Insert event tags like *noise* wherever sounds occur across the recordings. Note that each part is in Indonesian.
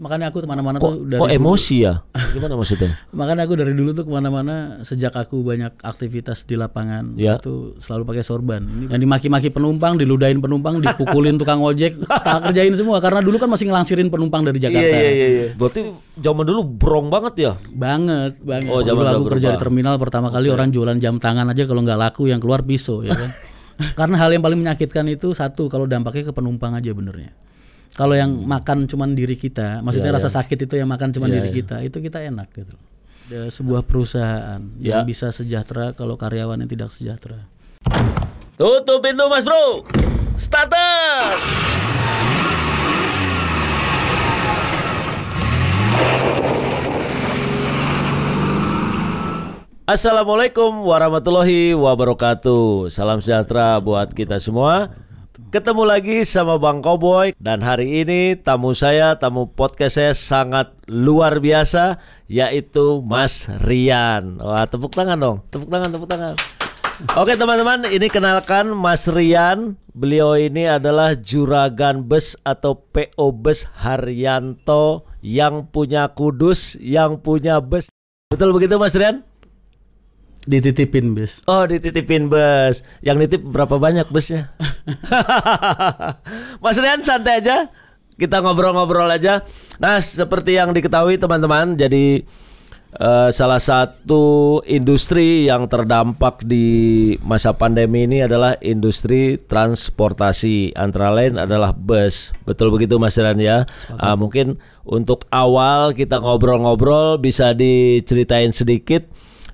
Makanya aku kemana-mana tuh dari kok emosi dulu. ya? Gimana maksudnya? *laughs* Makanya aku dari dulu tuh kemana-mana sejak aku banyak aktivitas di lapangan ya. itu selalu pakai sorban. Yang dimaki-maki penumpang, diludain penumpang, dipukulin tukang ojek, tak kerjain semua karena dulu kan masih ngelangsirin penumpang dari Jakarta. Iya, iya iya iya. Berarti zaman dulu brong banget ya? Banget banget. Oh, dulu aku kerja di terminal pertama okay. kali orang jualan jam tangan aja kalau nggak laku yang keluar pisau ya kan. *laughs* karena hal yang paling menyakitkan itu satu kalau dampaknya ke penumpang aja benernya. Kalau yang makan cuman diri kita, maksudnya yeah, rasa yeah. sakit itu yang makan cuman yeah, diri yeah. kita, itu kita enak gitu. Ada sebuah perusahaan yeah. yang ya. bisa sejahtera kalau karyawannya tidak sejahtera. Tutup pintu Mas Bro. Starter. Assalamualaikum warahmatullahi wabarakatuh. Salam sejahtera buat kita semua. Ketemu lagi sama Bang Koboy dan hari ini tamu saya, tamu podcast saya sangat luar biasa yaitu Mas Rian. Wah, tepuk tangan dong. Tepuk tangan, tepuk tangan. Oke teman-teman, ini kenalkan Mas Rian. Beliau ini adalah juragan bus atau PO Bus Haryanto yang punya Kudus, yang punya bus. Betul begitu Mas Rian? Dititipin bus Oh, dititipin bus. Yang nitip berapa banyak busnya? *laughs* Mas Rian santai aja. Kita ngobrol-ngobrol aja. Nah, seperti yang diketahui teman-teman, jadi uh, salah satu industri yang terdampak di masa pandemi ini adalah industri transportasi. Antara lain adalah bus. Betul begitu Mas Rian ya. Uh, mungkin untuk awal kita ngobrol-ngobrol bisa diceritain sedikit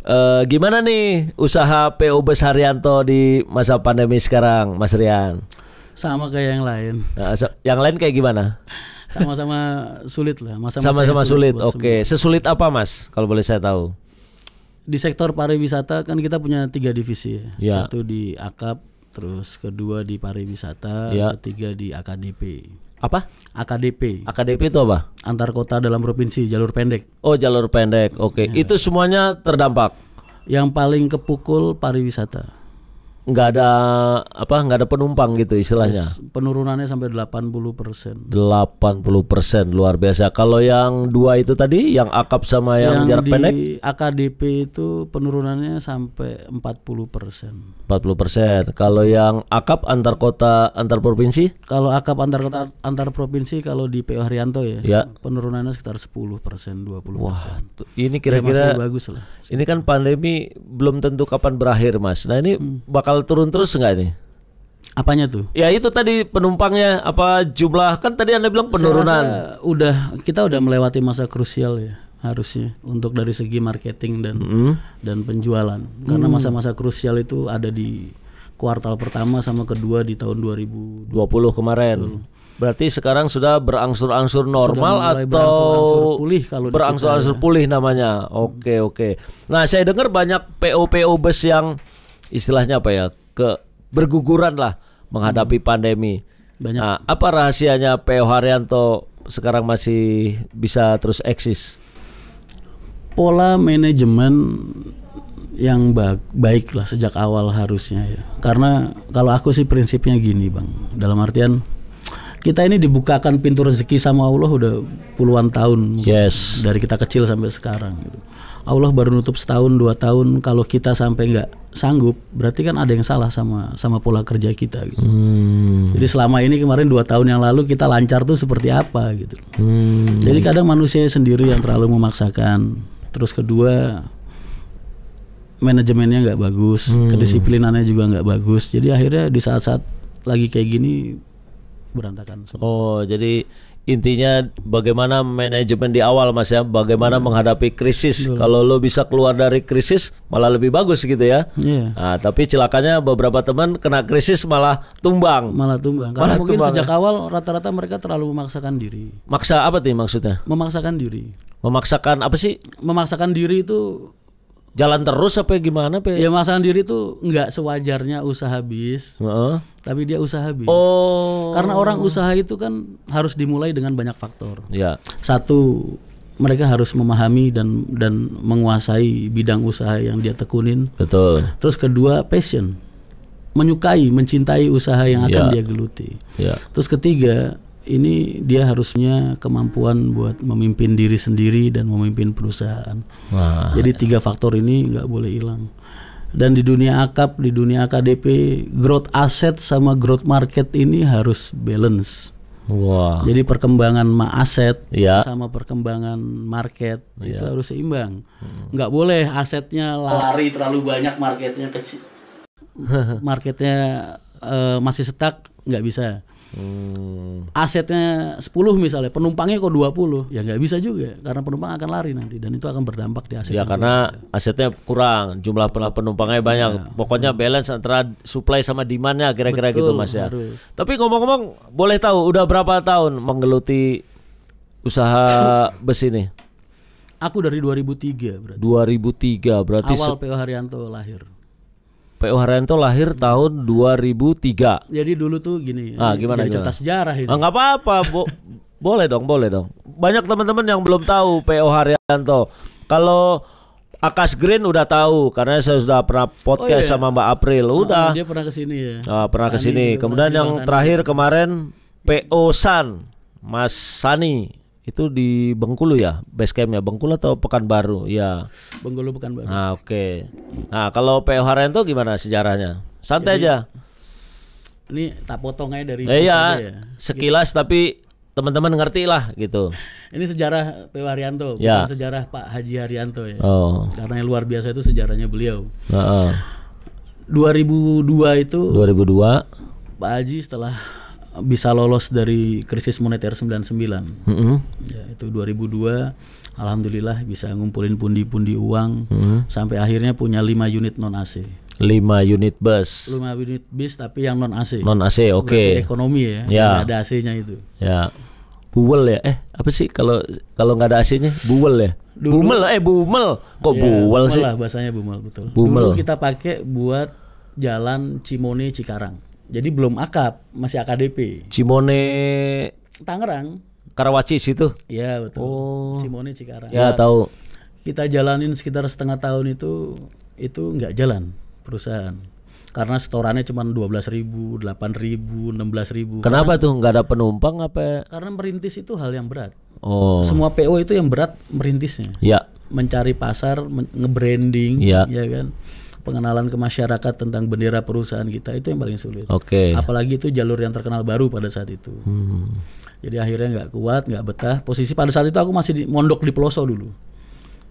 uh, gimana nih usaha PO Bus Haryanto di masa pandemi sekarang, Mas Rian? Sama kayak yang lain. Nah, yang lain kayak gimana? Sama-sama sulit lah. Sama-sama sulit. sulit. Oke, okay. sesulit apa, Mas? Kalau boleh saya tahu. Di sektor pariwisata kan kita punya tiga divisi. Ya. ya. Satu di AKAP, terus kedua di pariwisata, ya. ketiga di AKDP apa? AKDP. AKDP itu apa? Antar kota dalam provinsi jalur pendek. Oh, jalur pendek. Oke. Okay. Ya. Itu semuanya terdampak. Yang paling kepukul pariwisata nggak ada apa nggak ada penumpang gitu istilahnya penurunannya sampai 80 persen 80 persen luar biasa kalau yang dua itu tadi yang akap sama yang, yang jarak di pendek AKDP itu penurunannya sampai 40 persen 40 persen kalau yang akap antar kota antar provinsi kalau akap antar kota antar provinsi kalau di PO Haryanto ya, ya. penurunannya sekitar 10 persen 20 persen wah ini ya, kira-kira ya, bagus lah ini kan pandemi belum tentu kapan berakhir mas nah ini hmm. bakal bakal turun terus nggak nih? Apanya tuh? Ya itu tadi penumpangnya apa jumlah kan tadi anda bilang penurunan. udah kita udah melewati masa krusial ya harusnya untuk dari segi marketing dan mm. dan penjualan karena mm. masa-masa krusial itu ada di kuartal pertama sama kedua di tahun 2020 kemarin. Berarti sekarang sudah berangsur-angsur normal sudah atau berangsur-angsur pulih kalau berangsur-angsur ya. pulih namanya. Oke, okay, oke. Okay. Nah, saya dengar banyak POPO po bus yang istilahnya apa ya ke berguguran lah menghadapi hmm. pandemi. Banyak. Nah, apa rahasianya PO Haryanto sekarang masih bisa terus eksis? Pola manajemen yang baik, baik lah sejak awal harusnya ya. Karena kalau aku sih prinsipnya gini bang, dalam artian kita ini dibukakan pintu rezeki sama Allah udah puluhan tahun yes. dari kita kecil sampai sekarang gitu. Allah baru nutup setahun dua tahun kalau kita sampai nggak sanggup berarti kan ada yang salah sama sama pola kerja kita gitu. hmm. jadi selama ini kemarin dua tahun yang lalu kita lancar tuh seperti apa gitu hmm. jadi kadang manusia sendiri yang terlalu memaksakan terus kedua manajemennya nggak bagus hmm. kedisiplinannya juga nggak bagus jadi akhirnya di saat-saat lagi kayak gini berantakan oh jadi intinya bagaimana manajemen di awal mas ya bagaimana menghadapi krisis Betul. kalau lo bisa keluar dari krisis malah lebih bagus gitu ya yeah. nah, tapi celakanya beberapa teman kena krisis malah tumbang malah tumbang karena malah mungkin tumbang, sejak ya? awal rata-rata mereka terlalu memaksakan diri maksa apa sih maksudnya memaksakan diri memaksakan apa sih memaksakan diri itu jalan terus apa gimana pe? Ya Mas diri tuh nggak sewajarnya usaha bis, uh-uh. tapi dia usaha bis. Oh. Karena orang usaha itu kan harus dimulai dengan banyak faktor. Ya. Satu mereka harus memahami dan dan menguasai bidang usaha yang dia tekunin. Betul. Terus kedua passion, menyukai, mencintai usaha yang akan ya. dia geluti. Ya. Terus ketiga ini dia harusnya kemampuan buat memimpin diri sendiri dan memimpin perusahaan. Wah. Jadi tiga faktor ini nggak boleh hilang. Dan di dunia akap, di dunia AKDP, growth asset sama growth market ini harus balance. Wah. Jadi perkembangan aset ya. sama perkembangan market ya. itu iya. harus seimbang. Hmm. Nggak hmm. boleh asetnya lari terlalu banyak, marketnya kecil, *laughs* marketnya uh, masih setak nggak bisa Hmm. Asetnya 10 misalnya, penumpangnya kok 20, ya nggak bisa juga karena penumpang akan lari nanti dan itu akan berdampak di aset. Ya karena juga. asetnya kurang, jumlah penumpangnya banyak. Ya. Pokoknya balance antara supply sama demandnya kira-kira gitu Mas ya. Harus. Tapi ngomong-ngomong, boleh tahu udah berapa tahun menggeluti usaha bus ini? Aku dari 2003 berarti. 2003 berarti Awal PO Haryanto lahir. PO Haryanto lahir tahun 2003. Jadi dulu tuh gini. Ah, gimana jadi gimana? cerita sejarah ini. Ah, apa-apa, Bo *laughs* boleh dong, boleh dong. Banyak teman-teman yang belum tahu PO Haryanto. Kalau Akas Green udah tahu karena saya sudah pernah oh, podcast oh, iya. sama Mbak April. Ah, udah. Oh, dia pernah ke sini ya. Ah, pernah ke sini. Kemudian yang terakhir kemarin PO San Mas Sani itu di Bengkulu ya base campnya Bengkulu atau Pekanbaru ya Bengkulu Pekanbaru nah oke okay. nah kalau PO Haryanto gimana sejarahnya santai Jadi, aja ini tak potong aja dari eh, iya ya. sekilas gitu. tapi teman-teman ngerti lah gitu ini sejarah PO Haryanto ya. bukan sejarah Pak Haji Haryanto ya oh. karena yang luar biasa itu sejarahnya beliau uh -uh. 2002 itu 2002 Pak Haji setelah bisa lolos dari krisis moneter 99. Mm -hmm. Ya, itu 2002 alhamdulillah bisa ngumpulin pundi-pundi uang mm -hmm. sampai akhirnya punya 5 unit non AC. 5 unit bus. 5 unit bus, tapi yang non AC. Non AC, oke. Okay. Ekonomi ya. ya. ada AC-nya itu. Ya. Buwel ya. Eh, apa sih kalau kalau nggak ada AC-nya? Buwel ya. Dulu, bumel eh bumel. Kok ya, buwel sih? lah bahasanya bumel betul. Bumel. Dulu kita pakai buat jalan Cimone Cikarang. Jadi belum akap, masih AKDP. Cimone Tangerang. Karawaci situ. Iya, betul. Oh. Cimone Cikarang. Ya, ya, tahu. Kita jalanin sekitar setengah tahun itu itu nggak jalan perusahaan. Karena setorannya cuma dua belas ribu, delapan ribu, enam belas ribu. Kenapa karena, tuh nggak ada penumpang apa? Karena merintis itu hal yang berat. Oh. Semua PO itu yang berat merintisnya. Ya. Mencari pasar, men- nge-branding, ya. ya kan pengenalan ke masyarakat tentang bendera perusahaan kita itu yang paling sulit. Oke. Okay. Apalagi itu jalur yang terkenal baru pada saat itu. Hmm. Jadi akhirnya nggak kuat, nggak betah. Posisi pada saat itu aku masih di, mondok di Peloso dulu.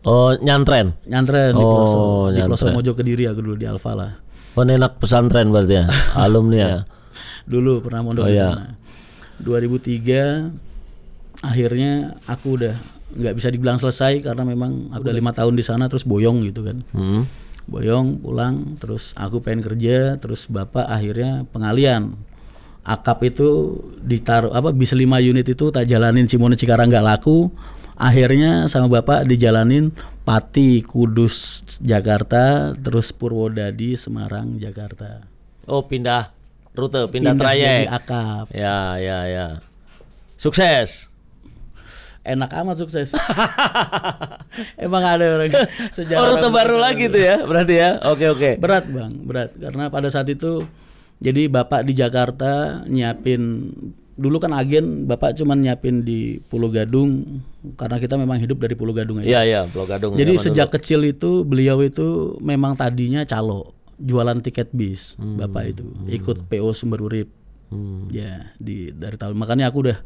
Oh, nyantren. Nyantren oh, di Peloso. Di Peloso Mojo Kediri aku dulu di lah. Oh, enak pesantren berarti ya, *laughs* alumni ya. Dulu pernah mondok oh, di iya. sana. Iya. 2003 akhirnya aku udah nggak bisa dibilang selesai karena memang aku udah lima tahun di sana terus boyong gitu kan. Hmm Boyong pulang, terus aku pengen kerja, terus bapak akhirnya pengalian. Akap itu ditaruh apa bis lima unit itu tak jalanin Cimone Cikarang nggak laku. Akhirnya sama bapak dijalanin Pati, Kudus, Jakarta, terus Purwodadi, Semarang, Jakarta. Oh, pindah rute, pindah, pindah trayek. Akap. Ya, ya, ya. Sukses enak amat sukses. *laughs* Emang ada orang sejarah. Orang baru lagi gitu tuh ya. ya, berarti ya. Oke oke. Berat bang, berat karena pada saat itu jadi bapak di Jakarta nyiapin dulu kan agen bapak cuma nyiapin di Pulau Gadung karena kita memang hidup dari Pulau Gadung aja. Iya iya Pulau Gadung. Jadi sejak dulu. kecil itu beliau itu memang tadinya calo jualan tiket bis hmm. bapak itu hmm. ikut PO Sumber Urip. Hmm. Ya di dari tahun makanya aku udah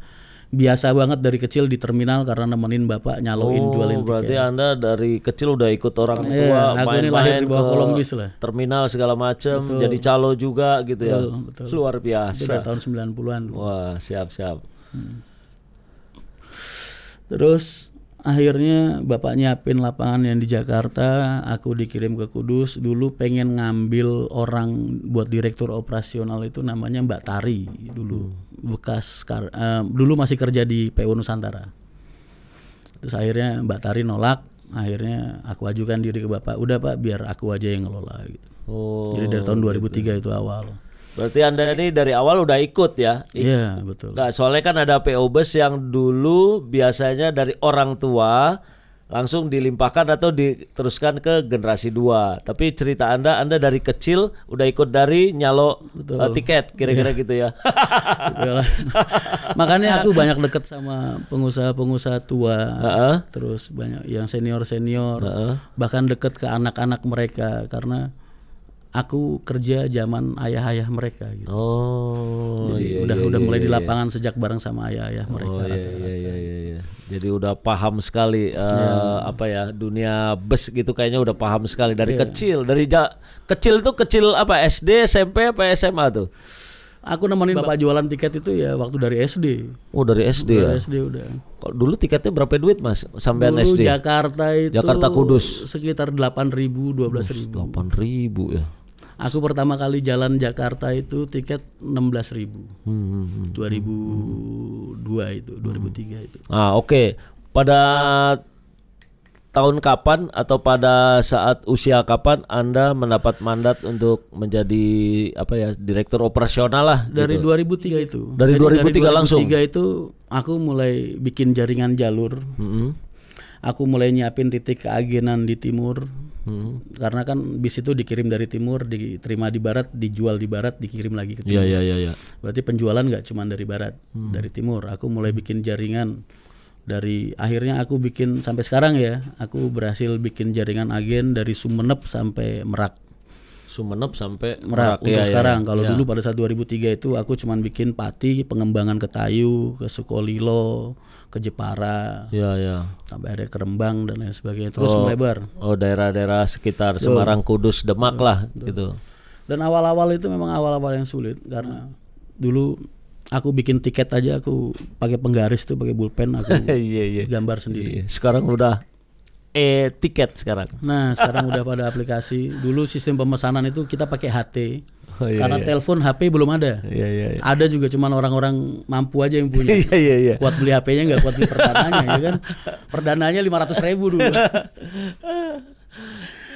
biasa banget dari kecil di terminal karena nemenin bapak nyaloin oh, jualin berarti anda dari kecil udah ikut orang iya, tua yeah, main-main ke Kolombis lah. terminal segala macem betul. jadi calo juga gitu betul, ya betul. luar biasa dari tahun 90-an wah siap siap hmm. terus akhirnya bapak nyiapin lapangan yang di Jakarta, aku dikirim ke Kudus. Dulu pengen ngambil orang buat direktur operasional itu namanya Mbak Tari dulu. Hmm. Bekas uh, dulu masih kerja di PU Nusantara. Terus akhirnya Mbak Tari nolak, akhirnya aku ajukan diri ke Bapak, "Udah Pak, biar aku aja yang ngelola." gitu. Oh. Jadi dari tahun 2003 gitu. Ya. itu awal. Berarti Anda ini dari awal udah ikut ya? Iya, yeah, betul. Nah, soalnya kan ada PO Bus yang dulu biasanya dari orang tua langsung dilimpahkan atau diteruskan ke generasi dua. Tapi cerita Anda, Anda dari kecil udah ikut dari nyalo Betul. Uh, tiket, kira-kira yeah. gitu ya. *laughs* Makanya aku banyak deket sama pengusaha-pengusaha tua, uh -uh. terus banyak yang senior-senior, uh -uh. bahkan deket ke anak-anak mereka karena aku kerja zaman ayah-ayah mereka gitu. Oh. Jadi iya, udah iya, udah iya, mulai iya, di iya. lapangan sejak bareng sama ayah-ayah oh, mereka. Oh, iya, rata iya, -rata. iya, iya, iya. Jadi udah paham sekali uh, eh, yeah. apa ya dunia bus gitu kayaknya udah paham sekali dari yeah. kecil dari ja kecil itu kecil apa SD SMP apa SMA tuh. Aku nemenin bapak, jualan tiket itu ya waktu dari SD. Oh dari SD dari ya. Dari SD udah. Kalau dulu tiketnya berapa duit mas? Sampai SD. Jakarta itu. Jakarta Kudus. Sekitar delapan ribu dua belas ribu. Delapan ribu ya. Aku pertama kali jalan Jakarta itu tiket 16 ribu. Hmm, 2002 hmm. itu, 2003 itu. Ah oke. Okay. Pada tahun kapan atau pada saat usia kapan Anda mendapat mandat untuk menjadi apa ya direktur operasional lah gitu? dari gitu. 2003 itu dari, dari 2003, 2003 langsung 2003 itu aku mulai bikin jaringan jalur mm -hmm aku mulai nyiapin titik keagenan di timur hmm. karena kan bis itu dikirim dari timur diterima di barat dijual di barat dikirim lagi ke iya, timur yeah, yeah, yeah, yeah. berarti penjualan nggak cuma dari barat hmm. dari timur aku mulai hmm. bikin jaringan dari akhirnya aku bikin sampai sekarang ya aku berhasil bikin jaringan agen dari Sumeneb sampai Merak Sumenep sampai Merak. Untuk ya, sekarang ya. kalau ya. dulu pada saat 2003 itu aku cuma bikin Pati, pengembangan ke Tayu, ke Sukolilo, ke Jepara. Iya, ya. Sampai ada kerembang dan lain sebagainya terus oh, melebar. Oh, daerah-daerah sekitar Duh. Semarang, Kudus, Demak Duh. lah Duh. gitu. Dan awal-awal itu memang awal-awal yang sulit karena dulu aku bikin tiket aja aku pakai penggaris tuh pakai bulpen aku *laughs* iya, iya. gambar sendiri. Sekarang udah e tiket sekarang. Nah, sekarang udah pada aplikasi. Dulu sistem pemesanan itu kita pakai HT. Oh, iya, Karena iya. telepon HP belum ada. Iya, iya, iya. Ada juga cuman orang-orang mampu aja yang punya. iya, iya, iya. Kuat beli HP-nya nggak kuat beli perdananya, ya kan? Perdananya lima ratus ribu dulu.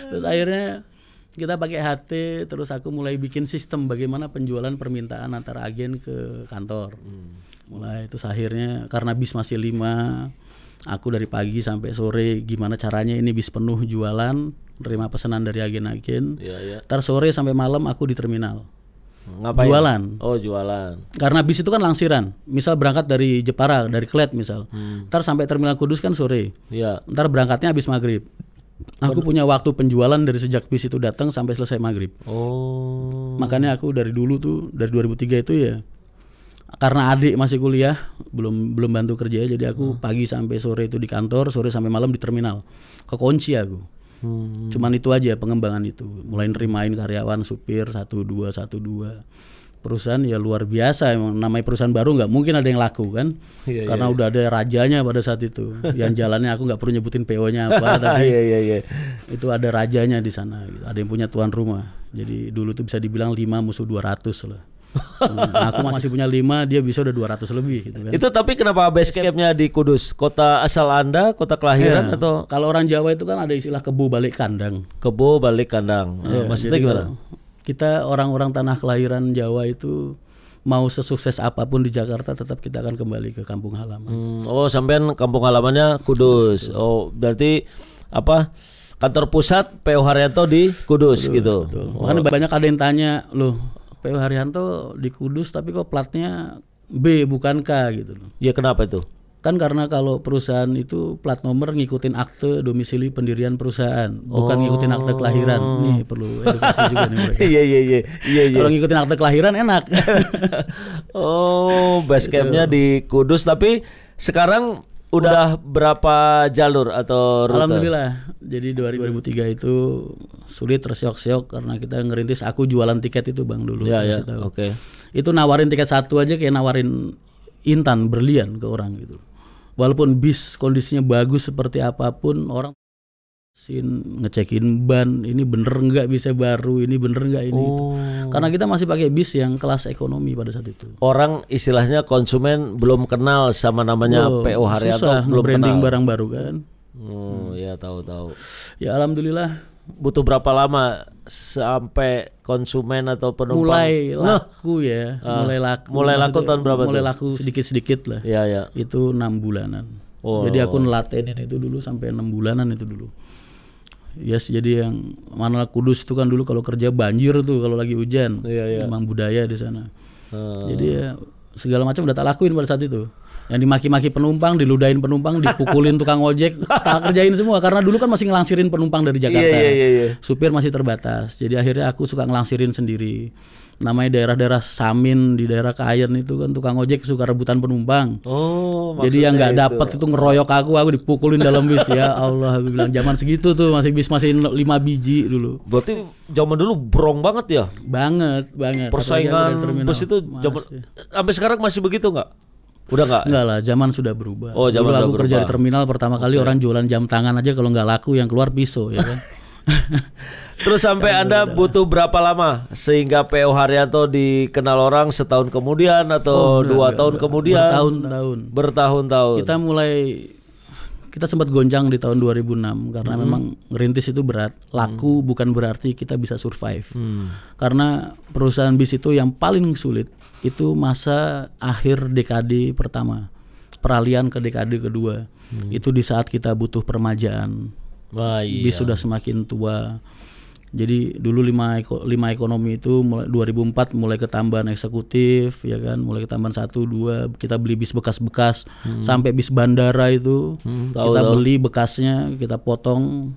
terus akhirnya kita pakai HT, terus aku mulai bikin sistem bagaimana penjualan permintaan antara agen ke kantor. Hmm. Mulai itu akhirnya karena bis masih lima, aku dari pagi sampai sore gimana caranya ini bis penuh jualan terima pesanan dari agen-agen ya, ya. sore sampai malam aku di terminal hmm, Ngapain? Jualan. Oh, jualan. Karena bis itu kan langsiran. Misal berangkat dari Jepara, dari Klet misal. Hmm. Ntar sampai Terminal Kudus kan sore. Iya. Ntar berangkatnya habis maghrib. Aku punya waktu penjualan dari sejak bis itu datang sampai selesai maghrib. Oh. Makanya aku dari dulu tuh dari 2003 itu ya karena adik masih kuliah belum belum bantu kerja jadi aku hmm. pagi sampai sore itu di kantor sore sampai malam di terminal kekunci aku hmm. cuman itu aja pengembangan itu mulai nerimain karyawan supir satu dua satu dua perusahaan ya luar biasa emang namanya perusahaan baru nggak mungkin ada yang laku kan yeah, iya, karena yeah. udah ada rajanya pada saat itu yang *laughs* jalannya aku nggak perlu nyebutin PO-nya apa *laughs* iya, tapi yeah, yeah, yeah. itu ada rajanya di sana ada yang punya tuan rumah jadi dulu tuh bisa dibilang lima musuh dua ratus lah nah, aku masih punya lima, dia bisa udah 200 lebih gitu kan. Itu tapi kenapa base campnya di Kudus? Kota asal Anda, kota kelahiran yeah. atau Kalau orang Jawa itu kan ada istilah kebo balik kandang. Kebo balik kandang. Yeah, maksudnya gimana? Kita orang-orang tanah kelahiran Jawa itu mau sesukses apapun di Jakarta tetap kita akan kembali ke kampung halaman. Hmm, oh, sampean kampung halamannya Kudus. Kudus oh, berarti apa? Kantor pusat PO Haryanto di Kudus, Kudus gitu. Oh. Makanya banyak ada yang tanya, loh PU Haryanto di Kudus tapi kok platnya B bukan K gitu loh. Ya kenapa itu? Kan karena kalau perusahaan itu plat nomor ngikutin akte domisili pendirian perusahaan, oh. bukan ngikutin akte oh. kelahiran. Nih perlu edukasi *laughs* juga nih mereka. Iya iya iya. Iya iya. Kalau ngikutin akte kelahiran enak. *laughs* oh, basecampnya gitu. di Kudus tapi sekarang Udah berapa jalur atau rute? Alhamdulillah. Jadi 2003 itu sulit tersiok-siok karena kita ngerintis aku jualan tiket itu Bang dulu. Ya, ya. Oke. Okay. Itu nawarin tiket satu aja kayak nawarin intan berlian ke orang gitu. Walaupun bis kondisinya bagus seperti apapun orang sin ngecekin ban ini bener nggak bisa baru ini bener nggak ini oh. karena kita masih pakai bis yang kelas ekonomi pada saat itu orang istilahnya konsumen belum kenal sama namanya oh, PO Haryanto susah belum branding kenal. barang baru kan oh ya tahu tahu ya alhamdulillah butuh berapa lama sampai konsumen atau penumpang mulai nah. laku ya ah, mulai laku mulai laku tahun berapa mulai tuh? laku sedikit sedikit lah ya ya itu enam bulanan oh. jadi aku nelatenin itu dulu sampai enam bulanan itu dulu yes jadi yang mana kudus itu kan dulu kalau kerja banjir tuh kalau lagi hujan yeah, yeah. emang budaya di sana hmm. jadi ya segala macam udah tak lakuin pada saat itu yang dimaki-maki penumpang, diludain penumpang, dipukulin tukang ojek, tak kerjain semua karena dulu kan masih ngelangsirin penumpang dari iya, Jakarta. yeah, yeah, yeah. Supir masih terbatas. Jadi akhirnya aku suka ngelangsirin sendiri namanya daerah-daerah Samin di daerah Kayen itu kan tukang ojek suka rebutan penumpang. Oh, jadi yang nggak dapat itu ngeroyok aku, aku dipukulin dalam bis ya Allah. Aku bilang zaman segitu tuh masih bis masih lima biji dulu. Berarti zaman dulu brong banget ya? Banget, banget. Persaingan bus itu zaman sampai sekarang masih begitu nggak? Udah nggak? Enggak lah, zaman sudah berubah. Oh, zaman Dulu aku berubah. kerja di terminal pertama kali okay. orang jualan jam tangan aja kalau nggak laku yang keluar pisau ya kan. *laughs* Terus sampai Anda benar-benar. butuh berapa lama sehingga PO Haryanto dikenal orang setahun kemudian atau oh, benar, dua benar, tahun benar. kemudian? Bertahun-tahun. Bertahun-tahun. Kita mulai kita sempat gonjang di tahun 2006 karena hmm. memang ngerintis itu berat. Hmm. Laku hmm. bukan berarti kita bisa survive. Hmm. Karena perusahaan bis itu yang paling sulit itu masa akhir dekade pertama, peralihan ke dekade kedua. Hmm. Itu di saat kita butuh permajaan Wah, iya. bis sudah semakin tua. Jadi dulu lima, lima ekonomi itu mulai 2004 mulai ketambahan eksekutif ya kan, mulai ketambahan satu dua kita beli bis bekas-bekas hmm. sampai bis bandara itu hmm, tahu, kita tahu. beli bekasnya kita potong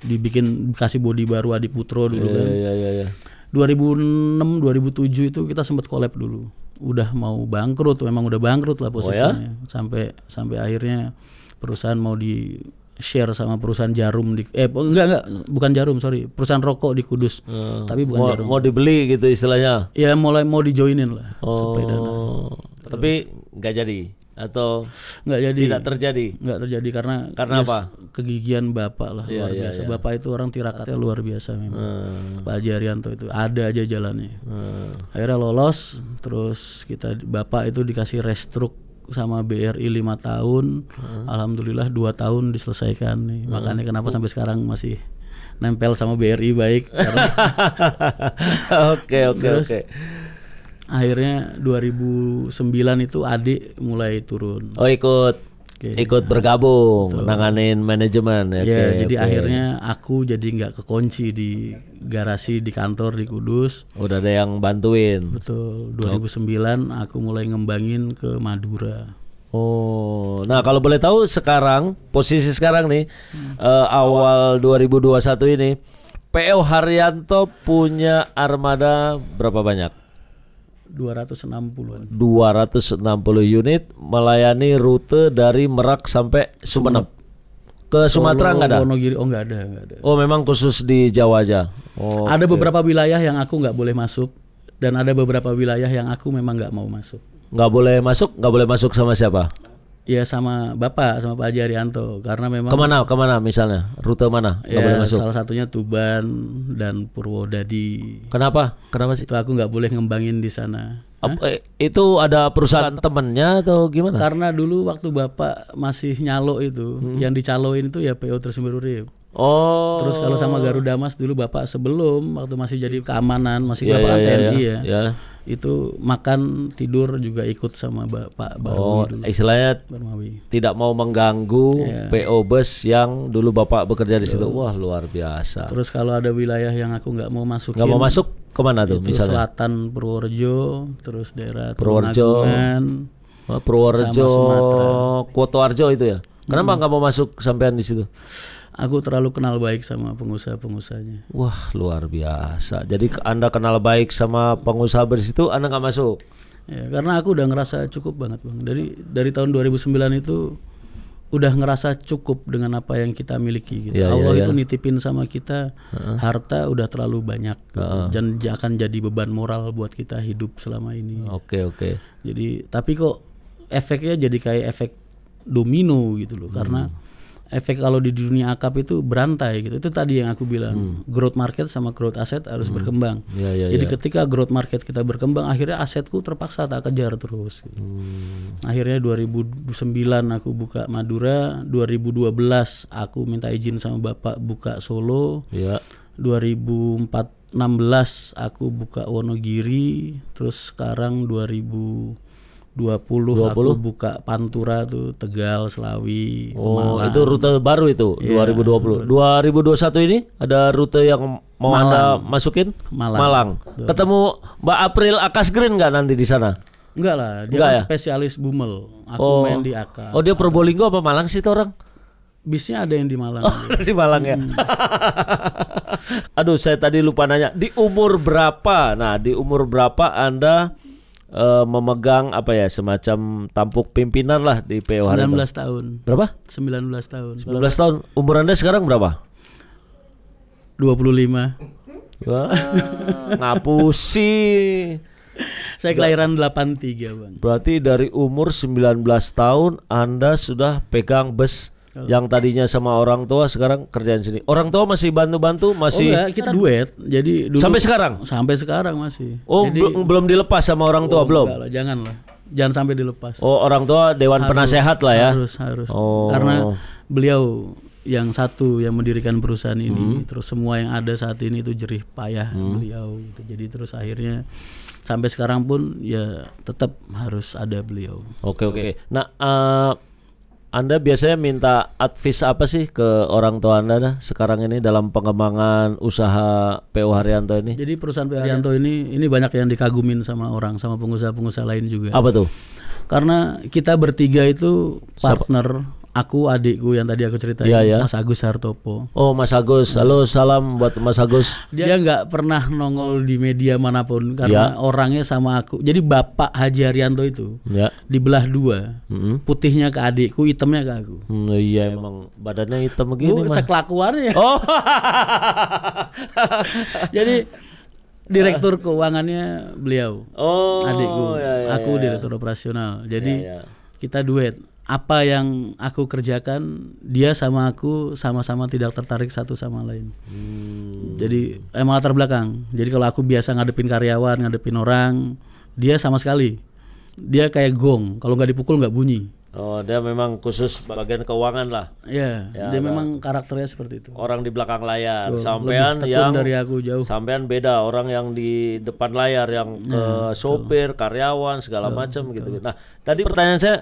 dibikin kasih bodi baru Adi Putro dulu yeah, kan. Yeah, yeah, yeah. 2006 2007 itu kita sempat collab dulu. Udah mau bangkrut, memang udah bangkrut lah posisinya oh, ya? sampai sampai akhirnya perusahaan mau di share sama perusahaan jarum di eh enggak enggak bukan jarum sorry perusahaan rokok di Kudus hmm. tapi bukan mau, jarum mau dibeli gitu istilahnya ya mulai mau dijoinin lah oh. dana tapi nggak jadi atau nggak jadi tidak terjadi nggak terjadi karena karena ya, apa kegigian bapak lah yeah, luar yeah, biasa yeah. bapak itu orang tirakatnya luar biasa memang hmm. Pak Jarianto itu ada aja jalannya hmm. akhirnya lolos terus kita bapak itu dikasih restruk sama BRI lima tahun, hmm. alhamdulillah dua tahun diselesaikan nih. Hmm. Makanya kenapa sampai sekarang masih nempel sama BRI baik. *laughs* Oke oke oke. Akhirnya 2009 itu adik mulai turun. Oh ikut Okay. Ikut bergabung, so. nanganin manajemen. Ya, yeah, ya, jadi okay. akhirnya aku jadi nggak kekunci di garasi di kantor di Kudus. Udah ada yang bantuin. Betul. 2009 aku mulai ngembangin ke Madura. Oh, nah kalau boleh tahu sekarang posisi sekarang nih hmm. uh, awal 2021 ini PO Haryanto punya armada berapa banyak? 260 enam 260 unit melayani rute dari Merak sampai Sumeneb. Ke Sumatera nggak ada? oh ada, ada. Oh memang khusus di Jawa aja. Oh, ada okay. beberapa wilayah yang aku nggak boleh masuk dan ada beberapa wilayah yang aku memang nggak mau masuk. Nggak boleh masuk, nggak boleh masuk sama siapa? Ya sama Bapak, sama Pak Haji Arianto karena memang Kemana? Kemana misalnya? Rute mana? ya, boleh masuk. Salah satunya Tuban dan Purwodadi. Kenapa? Kenapa sih? Itu aku nggak boleh ngembangin di sana. Eh, itu ada perusahaan temennya atau gimana? Karena dulu waktu Bapak masih nyalo itu, hmm. yang dicaloin itu ya PO Tersumber Urip. Oh. Terus kalau sama Garuda Mas dulu Bapak sebelum waktu masih jadi keamanan, masih yeah, Bapak yeah, iya, TNI yeah, ya. Yeah itu makan tidur juga ikut sama Pak Barmawi oh, istilahnya Barmawi. tidak mau mengganggu yeah. PO Bus yang dulu Bapak bekerja di situ. Wah, luar biasa. Terus kalau ada wilayah yang aku nggak mau masuk nggak mau masuk kemana tuh itu misalnya? Selatan Purworejo, terus daerah Purworejo. Oh, Purworejo Purworejo, Kutoarjo itu ya. Kenapa hmm. nggak hmm. mau masuk sampean di situ? aku terlalu kenal baik sama pengusaha-pengusahanya. Wah luar biasa. Jadi anda kenal baik sama pengusaha bersih itu anda nggak masuk? Ya, karena aku udah ngerasa cukup banget bang. Dari dari tahun 2009 itu udah ngerasa cukup dengan apa yang kita miliki. Gitu. Ya, Allah ya, itu nitipin sama kita uh-uh. harta udah terlalu banyak uh-uh. dan akan jadi beban moral buat kita hidup selama ini. Oke okay, oke. Okay. Jadi tapi kok efeknya jadi kayak efek domino gitu loh hmm. karena efek kalau di dunia akap itu berantai gitu. Itu tadi yang aku bilang, hmm. growth market sama growth aset harus hmm. berkembang. Ya, ya, Jadi ya. ketika growth market kita berkembang, akhirnya asetku terpaksa tak kejar terus. Gitu. Hmm. Akhirnya 2009 aku buka Madura, 2012 aku minta izin sama Bapak buka Solo. Ya. 2016 aku buka Wonogiri, terus sekarang 2000 20, 20 aku buka Pantura tuh Tegal, Selawi, Oh, itu rute baru itu dua iya. dua dua ribu puluh yeah. 2020. satu ini ada rute yang mau Malang. Anda masukin Malang. Malang. Ketemu Mbak April Akas Green nggak nanti di sana? Enggak lah, dia Enggak kan ya? spesialis bumel. Aku oh. main di Akas. Oh, dia Probolinggo apa Malang sih itu orang? Bisnya ada yang di Malang. Oh, *laughs* di Malang ya. Hmm. *laughs* Aduh, saya tadi lupa nanya. Di umur berapa? Nah, di umur berapa Anda uh, memegang apa ya semacam tampuk pimpinan lah di PO 19 tahun. Berapa? 19 tahun. 19 tahun. Umur Anda sekarang berapa? 25. Wah, *laughs* ngapusi. Saya kelahiran 83, Bang. Berarti dari umur 19 tahun Anda sudah pegang bus Kalo yang tadinya sama orang tua sekarang kerjaan sini. Orang tua masih bantu-bantu, masih oh, enggak, kita duet. Jadi dulu, sampai sekarang. Sampai sekarang masih. Oh, jadi, belum dilepas sama orang tua oh, belum. lah, jangan Jangan sampai dilepas. Oh, orang tua dewan harus, penasehat lah ya. Harus, harus. Oh. Karena beliau yang satu yang mendirikan perusahaan ini, hmm. terus semua yang ada saat ini itu jerih payah hmm. beliau. Gitu. Jadi terus akhirnya sampai sekarang pun ya tetap harus ada beliau. Oke okay, oke. Okay. Nah, uh, anda biasanya minta advice apa sih ke orang tua Anda nah, sekarang ini dalam pengembangan usaha PO Haryanto ini? Jadi perusahaan PO Haryanto ini ini banyak yang dikagumin sama orang sama pengusaha-pengusaha lain juga. Apa tuh? Karena kita bertiga itu partner aku adikku yang tadi aku ceritain ya, ya. Mas Agus Hartopo. Oh Mas Agus, halo salam buat Mas Agus. Dia nggak pernah nongol di media manapun karena ya. orangnya sama aku. Jadi Bapak Haji Haryanto itu ya. dibelah dua, hmm. putihnya ke adikku, hitamnya ke aku. Hmm, iya emang badannya hitam begini. Gue sekelakuannya. *laughs* Oh. *laughs* Jadi direktur keuangannya beliau. Oh. Adikku, ya, ya, aku ya. direktur operasional. Jadi ya, ya. kita duet apa yang aku kerjakan dia sama aku sama-sama tidak tertarik satu sama lain hmm. jadi emang eh, latar belakang jadi kalau aku biasa ngadepin karyawan ngadepin orang dia sama sekali dia kayak gong kalau nggak dipukul nggak bunyi oh dia memang khusus bagian keuangan lah ya, ya dia kan? memang karakternya seperti itu orang di belakang layar oh, sampean yang dari aku jauh sampean beda orang yang di depan layar yang ke nah, sopir karyawan segala macam gitu nah tadi pertanyaan saya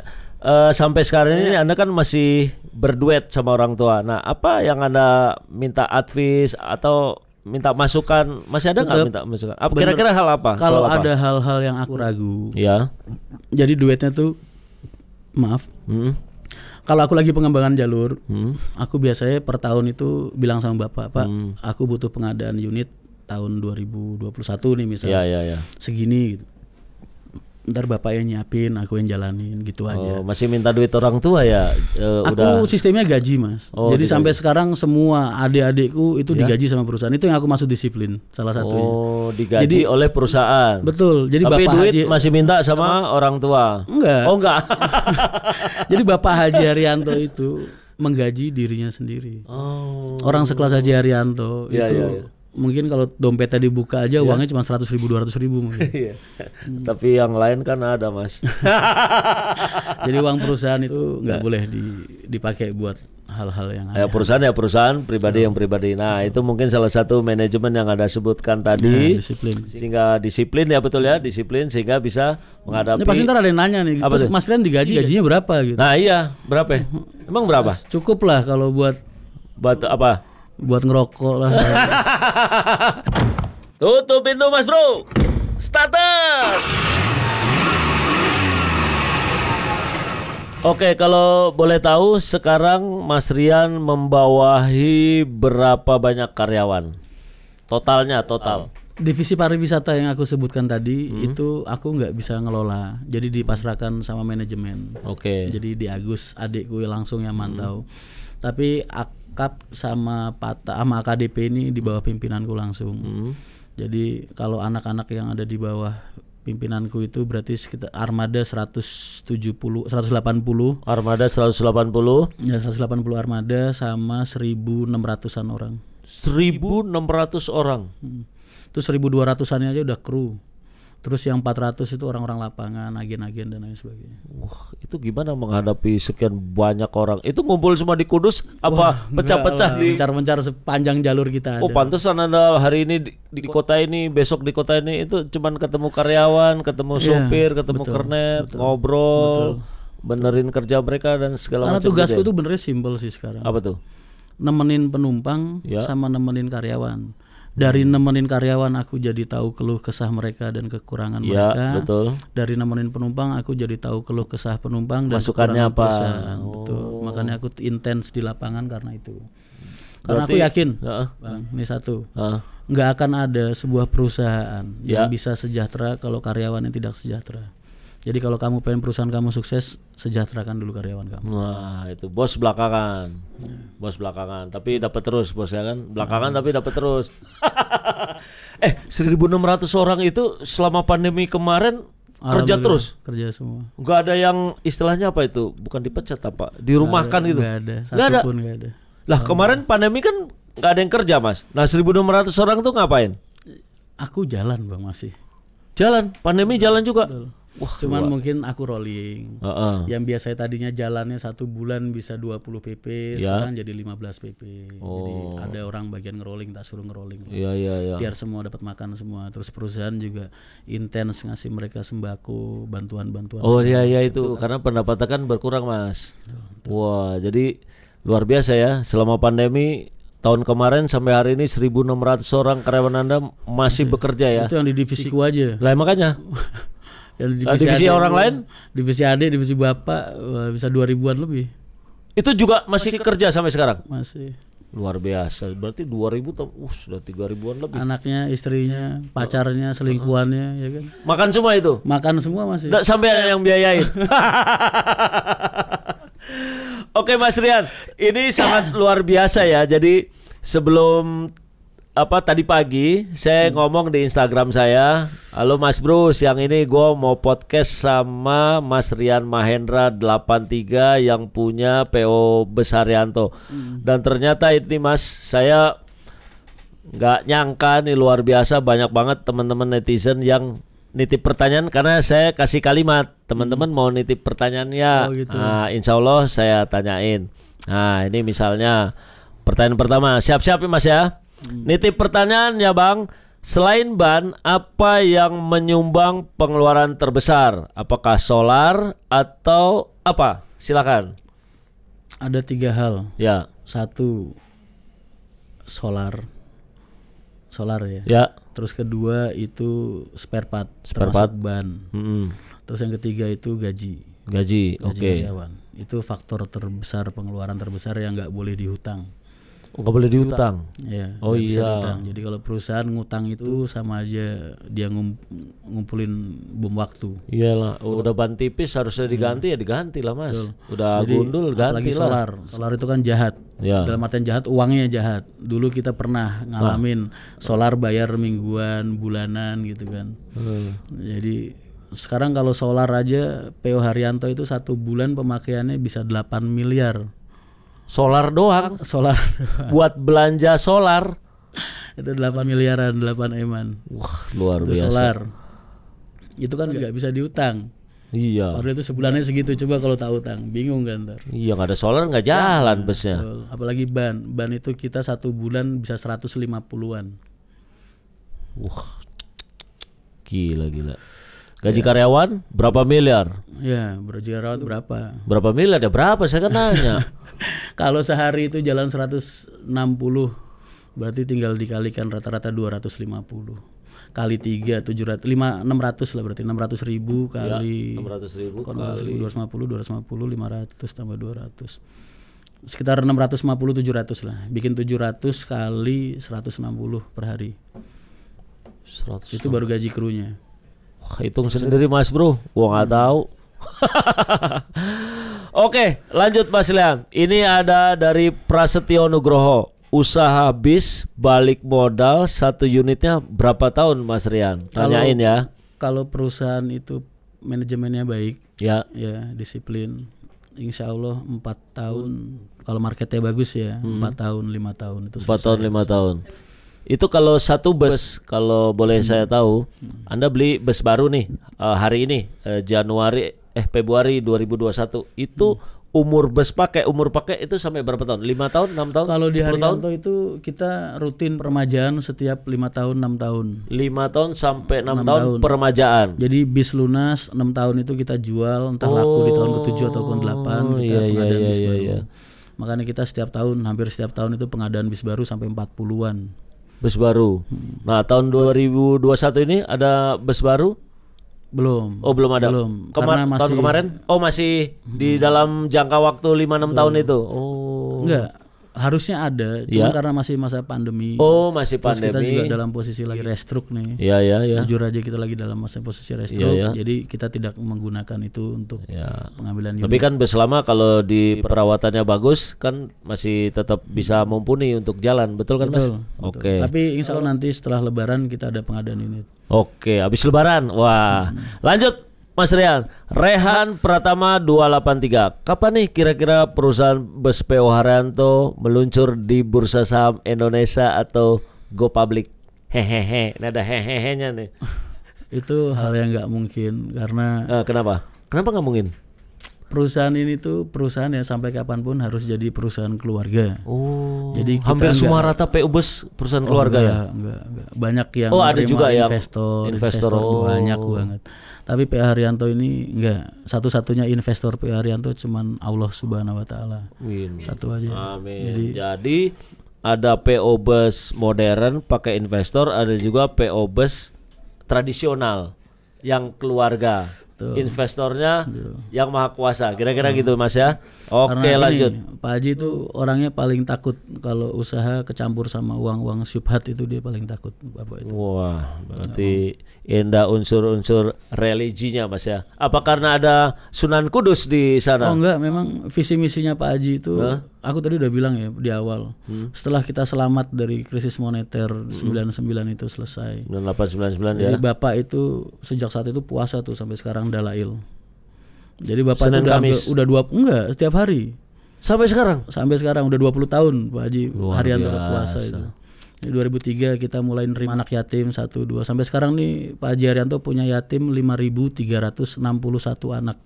uh, sampai sekarang ini iya. Anda kan masih berduet sama orang tua. Nah, apa yang Anda minta advice atau minta masukan masih ada nggak minta masukan? Apa kira-kira hal apa? Kalau ada hal-hal yang aku ragu, ya. Jadi duetnya tuh, maaf. Hmm. Kalau aku lagi pengembangan jalur, hmm. aku biasanya per tahun itu bilang sama bapak, pak, hmm. aku butuh pengadaan unit tahun 2021 nih misalnya, ya, ya, ya. segini. Gitu ntar bapak yang nyiapin aku yang jalanin gitu oh, aja masih minta duit orang tua ya e, aku udah... sistemnya gaji mas oh, jadi sampai gitu. sampai sekarang semua adik-adikku itu ya? digaji sama perusahaan itu yang aku masuk disiplin salah satunya oh digaji jadi, oleh perusahaan betul jadi tapi bapak duit Haji, masih minta sama apa? orang tua enggak oh enggak *laughs* jadi bapak Haji Haryanto itu menggaji dirinya sendiri oh. orang sekelas Haji Haryanto ya, itu ya, ya mungkin kalau dompetnya dibuka aja yeah. uangnya cuma seratus ribu dua ratus ribu mungkin. hmm. *laughs* Tapi yang lain kan ada mas. *laughs* Jadi uang perusahaan itu nggak boleh di, dipakai buat hal-hal yang. Ya, perusahaan ya perusahaan, pribadi oh. yang pribadi. Nah itu mungkin salah satu manajemen yang ada sebutkan nah, tadi. Nah, disiplin. Sehingga disiplin ya betul ya disiplin sehingga bisa menghadapi. Ini pasti ntar ada yang nanya nih. Apa Terus, mas Rian digaji iya. gajinya berapa gitu? Nah iya berapa? Ya? *laughs* Emang berapa? Cukup lah kalau buat. Buat apa? buat ngerokok lah. *laughs* Tutup pintu Mas Bro. Starter. Oke, kalau boleh tahu sekarang Mas Rian membawahi berapa banyak karyawan? Totalnya total. Divisi pariwisata yang aku sebutkan tadi hmm. itu aku nggak bisa ngelola, jadi dipasrahkan sama manajemen. Oke. Okay. Jadi di Agus adikku langsung yang mantau. Hmm tapi akap sama pata sama AKDP ini di bawah pimpinanku langsung hmm. jadi kalau anak-anak yang ada di bawah pimpinanku itu berarti sekitar armada 170 180 armada 180 ya 180 armada sama 1600-an orang 1600 orang hmm. itu 1200-annya aja udah kru Terus yang 400 itu orang-orang lapangan, agen-agen dan lain sebagainya. Wah, itu gimana menghadapi sekian banyak orang? Itu ngumpul semua di Kudus apa pecah-pecah di mencar-mencar sepanjang jalur kita Oh, pantesan Anda hari ini di, di kota ini, besok di kota ini itu cuman ketemu karyawan, ketemu iya, supir, yeah, ketemu betul, kernet, betul, ngobrol, betul. benerin kerja mereka dan segala Karena macam. Karena tugasku gitu ya? itu benernya simpel sih sekarang. Apa tuh? Nemenin penumpang yeah. sama nemenin karyawan dari nemenin karyawan aku jadi tahu keluh kesah mereka dan kekurangan ya, mereka. betul. Dari nemenin penumpang aku jadi tahu keluh kesah penumpang dan Masukannya kekurangan apa? perusahaan. Oh. Betul. Makanya aku intens di lapangan karena itu. Karena Berarti, aku yakin, uh, Bang, ini satu. Uh, akan ada sebuah perusahaan yang ya. bisa sejahtera kalau karyawannya tidak sejahtera. Jadi kalau kamu pengen perusahaan kamu sukses, sejahterakan dulu karyawan kamu. Wah, itu bos belakangan. Ya. Bos belakangan, tapi dapat terus bos ya kan. Belakangan nah. tapi dapat terus. *laughs* eh, 1600 orang itu selama pandemi kemarin kerja terus. Kerja semua. Enggak ada yang istilahnya apa itu? Bukan dipecat apa? Dirumahkan gak ada, gitu. Enggak ada. Satu gak ada. pun enggak ada. Lah, Sama. kemarin pandemi kan gak ada yang kerja, Mas. Nah, 1600 orang tuh ngapain? Aku jalan, Bang, masih. Jalan, pandemi jalan juga. Betul. Wah, Cuman dua. mungkin aku rolling. Uh -uh. Yang biasanya tadinya jalannya satu bulan bisa 20 PP, yeah. sekarang jadi 15 PP. Oh. Jadi ada orang bagian ngerolling tak suruh ngerolling. Yeah, yeah, yeah. Biar semua dapat makan semua. Terus perusahaan juga intens ngasih mereka sembako, bantuan-bantuan. Oh iya iya itu kan. karena pendapatan kan berkurang, Mas. Oh, Wah, jadi luar biasa ya selama pandemi tahun kemarin sampai hari ini 1.600 orang karyawan Anda masih iya. bekerja ya. Itu yang di divisiku aja. Lah makanya *laughs* Yang divisi, nah, divisi orang lain divisi adik divisi bapak eh, bisa dua ribuan lebih itu juga masih, masih kerja sampai sekarang masih luar biasa berarti dua ribu, tuh uh, sudah tiga ribuan lebih anaknya istrinya pacarnya selingkuhannya ya kan makan semua itu makan semua masih nggak sampai ada yang biayain *laughs* Oke Mas Rian, ini sangat luar biasa ya. Jadi sebelum apa tadi pagi saya hmm. ngomong di Instagram saya, halo Mas Bro, siang ini gue mau podcast sama Mas Rian Mahendra 83 yang punya PO Besarianto. Hmm. Dan ternyata ini Mas, saya nggak nyangka nih luar biasa banyak banget teman-teman netizen yang nitip pertanyaan karena saya kasih kalimat teman-teman hmm. mau nitip ya, oh, gitu. nah, Insya Allah saya tanyain. Nah ini misalnya pertanyaan pertama, siap-siap ya Mas ya. Nitip pertanyaan ya Bang. Selain ban, apa yang menyumbang pengeluaran terbesar? Apakah solar atau apa? Silakan. Ada tiga hal. Ya. Satu solar. Solar ya. Ya. Terus kedua itu spare part, spare part ban. -hmm. Terus yang ketiga itu gaji. Gaji, gaji oke. Okay. Itu faktor terbesar pengeluaran terbesar yang nggak boleh dihutang nggak boleh diutang. Iya, oh iya. Diutang. Jadi kalau perusahaan ngutang itu sama aja dia ngumpulin bom waktu. Iyalah, udah ban tipis harusnya iya. diganti ya, ya diganti lah mas. Betul. Udah Jadi, gundul ganti lah. Solar, solar itu kan jahat. Ya. Dalam artian jahat uangnya jahat. Dulu kita pernah ngalamin nah. solar bayar mingguan, bulanan gitu kan. Hmm. Jadi sekarang kalau solar aja PO Haryanto itu satu bulan pemakaiannya bisa 8 miliar solar doang. Solar. Doang. Buat belanja solar. itu 8 miliaran, 8 eman. Wah, luar itu biasa. Solar. Itu kan nggak bisa diutang. Iya. Padahal itu sebulannya segitu coba kalau tak utang, bingung kan ntar. Iya, nggak ada solar nggak jalan ya, busnya. Betul. Apalagi ban, ban itu kita satu bulan bisa 150-an. Wah. Gila gila. Gaji yeah. karyawan berapa miliar? Ya, gaji karyawan berapa? Berapa miliar? Ya berapa saya kan nanya. *laughs* Kalau sehari itu jalan 160 berarti tinggal dikalikan rata-rata 250 kali tiga tujuh ratus lima enam ratus lah berarti enam ratus ribu ya, kali enam ratus ribu kali dua ratus lima puluh dua ratus lima puluh lima ratus tambah dua ratus sekitar tujuh ratus lah. Bikin tujuh ratus kali seratus enam puluh per hari. 100. Itu baru gaji krunya hitung sendiri Mas Bro, gua nggak tahu. *laughs* Oke, lanjut Mas Liang. Ini ada dari Prasetyo Nugroho. Usaha bis balik modal satu unitnya berapa tahun Mas Rian? Tanyain ya. Kalau perusahaan itu manajemennya baik, ya, ya disiplin. Insya Allah empat tahun. Hmm. Kalau marketnya bagus ya, hmm. empat hmm. tahun lima tahun itu. Empat tahun lima tahun. Itu kalau satu bus, bus. kalau boleh hmm. saya tahu, hmm. Anda beli bus baru nih uh, hari ini uh, Januari eh Februari 2021 itu hmm umur bus pakai umur pakai itu sampai berapa tahun? 5 tahun, 6 tahun? Kalau di Haryanto tahun? itu kita rutin peremajaan setiap 5 tahun, 6 tahun. 5 tahun sampai 6, 6 tahun, tahun peremajaan. Jadi bis lunas 6 tahun itu kita jual entah oh, laku di tahun ke-7 atau ke-8 kita iya, iya, pengadaan iya, bis iya, baru. Iya. Makanya kita setiap tahun, hampir setiap tahun itu pengadaan bis baru sampai 40-an. Bus baru. Hmm. Nah, tahun 2021 ini ada bus baru? Belum. Oh, belum ada. Belum. Kemar Karena masih... tahun kemarin? Oh, masih hmm. di dalam jangka waktu 5 6 Belum. tahun itu. Oh. Enggak harusnya ada cuma ya. karena masih masa pandemi oh masih pandemi terus kita juga dalam posisi lagi restruk nih ya ya ya jujur aja kita lagi dalam masa posisi ya, restruk ya, ya. jadi kita tidak menggunakan itu untuk ya. pengambilan tapi kan selama kalau di perawatannya bagus kan masih tetap bisa mumpuni untuk jalan betul kan betul, mas oke tapi insya Allah nanti setelah lebaran kita ada pengadaan ini oke okay, habis lebaran wah hmm. lanjut Mas Rian, Rehan Pratama 283. Kapan nih kira-kira perusahaan Bus PO Haryanto meluncur di Bursa Saham Indonesia atau go public? Hehehe, nada nya nih. Itu hal yang nggak mungkin karena uh, kenapa? Kenapa nggak mungkin? Perusahaan ini tuh perusahaan yang sampai kapanpun harus jadi perusahaan keluarga. Oh. Jadi hampir enggak, semua rata PU bus perusahaan oh, keluarga enggak, ya? Enggak, enggak. Banyak yang Oh, ada juga ya investor, investor, investor oh. banyak banget. Tapi PA Haryanto ini enggak satu-satunya investor PA Haryanto cuman Allah Subhanahu wa taala. Satu aja. Amin. Jadi, Jadi ada PO bus modern pakai investor, ada juga PO bus tradisional yang keluarga. Tuh. Investornya Tuh. yang maha kuasa. Kira-kira gitu Mas ya. Oke Karena lanjut. Ini, Pak Haji itu orangnya paling takut kalau usaha kecampur sama uang-uang syubhat itu dia paling takut Bapak itu. Wah, berarti nah, indah unsur-unsur religinya Mas ya. Apa karena ada Sunan Kudus di sana? Oh enggak, memang visi misinya Pak Haji itu huh? aku tadi udah bilang ya di awal. Hmm. Setelah kita selamat dari krisis moneter hmm. 99 itu selesai. 98 99 Jadi ya. Bapak itu sejak saat itu puasa tuh sampai sekarang dalail. Jadi bapak Senin, itu udah ambil, udah dua enggak setiap hari. Sampai sekarang? Sampai sekarang udah 20 tahun Pak Haji Luar harian puasa itu. Di 2003 kita mulai nerima anak yatim satu dua sampai sekarang nih Pak Haji Arianto punya yatim 5.361 anak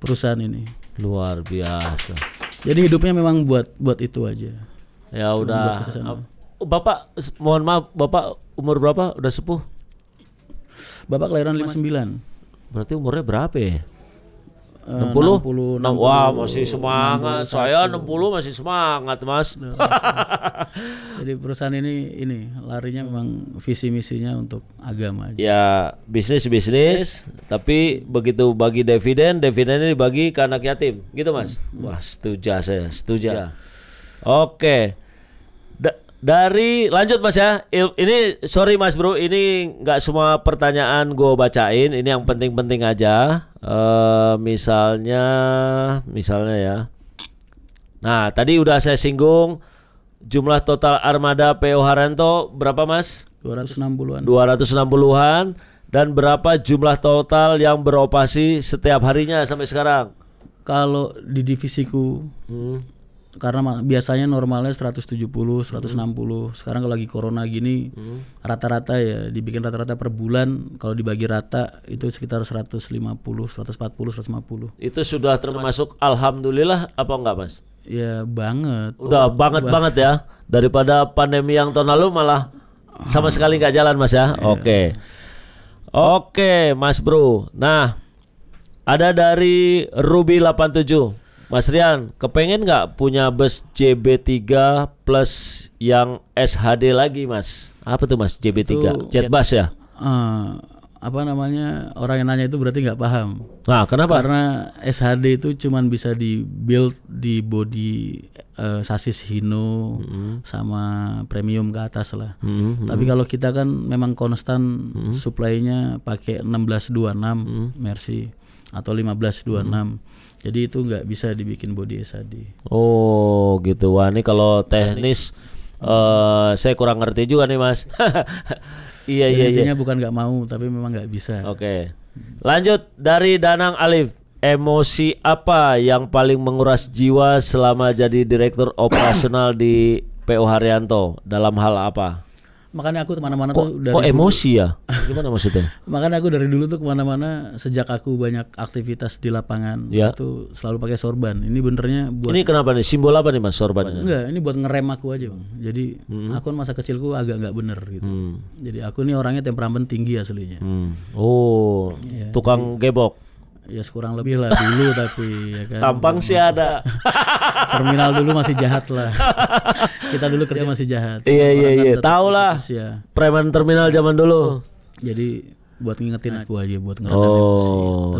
perusahaan ini. Luar biasa. Jadi hidupnya memang buat buat itu aja. Ya Cuma udah. Oh, bapak mohon maaf, Bapak umur berapa? Udah sepuh? Bapak kelahiran 59. Berarti umurnya berapa ya? 60? 60, 60 Wah, masih semangat. 61. Saya 60 masih semangat, Mas. Jadi perusahaan ini ini larinya memang visi misinya untuk agama Ya, bisnis-bisnis, tapi begitu bagi dividen, dividennya dibagi ke anak yatim. Gitu, Mas. Hmm. hmm. Wah, setuju saya, setuju. Ya. Oke. Da dari lanjut Mas ya. Ini sorry Mas Bro, ini nggak semua pertanyaan gue bacain, ini yang penting-penting aja. Eh, misalnya misalnya ya nah tadi udah saya singgung jumlah total armada PO Haranto berapa mas 260-an 260-an dan berapa jumlah total yang beroperasi setiap harinya sampai sekarang kalau di divisiku hmm karena biasanya normalnya 170, 160. Hmm. Sekarang kalau lagi corona gini hmm. rata-rata hmm. ya dibikin rata-rata per bulan kalau dibagi rata itu sekitar 150, 140, 150. Itu sudah termasuk alhamdulillah apa enggak, Mas? Ya banget. Udah oh, banget bah banget ya daripada pandemi yang tahun lalu malah sama sekali nggak jalan, Mas ya. Iya. Oke. yeah. Oke, okay, Mas Bro. Nah, ada dari Ruby 87 Mas Rian, kepengen nggak punya bus JB3 plus yang SHD lagi, Mas? Apa tuh, Mas? JB3, jet, bus ya? Uh, apa namanya orang yang nanya itu berarti nggak paham. Nah, kenapa? Karena SHD itu cuma bisa di build di body uh, sasis Hino mm-hmm. sama premium ke atas lah. Mm-hmm. Tapi kalau kita kan memang konstan mm-hmm. suplainya pakai 1626 mm-hmm. Mercy atau 1526. Hmm. Jadi itu nggak bisa dibikin body SAD. Oh, gitu. Wah, ini kalau teknis uh, saya kurang ngerti juga nih, Mas. *laughs* iya, iya, iya. bukan nggak mau, tapi memang nggak bisa. Oke. Okay. Lanjut dari Danang Alif. Emosi apa yang paling menguras jiwa selama jadi direktur operasional di PO Haryanto dalam hal apa? Makanya aku kemana-mana tuh dari kok emosi ya? Gimana maksudnya? *laughs* Makanya aku dari dulu tuh kemana-mana sejak aku banyak aktivitas di lapangan ya. itu selalu pakai sorban. Ini benernya buat Ini kenapa nih? Simbol apa nih mas sorban? Enggak, ini buat ngerem aku aja bang. Jadi hmm. aku kan masa kecilku agak nggak bener gitu. Hmm. Jadi aku ini orangnya temperamen tinggi aslinya. Hmm. Oh, ya, tukang jadi, gebok ya kurang lebih lah dulu *laughs* tapi ya kan tampang sih ada *laughs* terminal dulu masih jahat lah *laughs* kita dulu kerja masih jahat iya iya kan iya tahu lah ya. preman terminal zaman dulu oh. jadi buat ngingetin aku aja buat ngeredam oh, emosi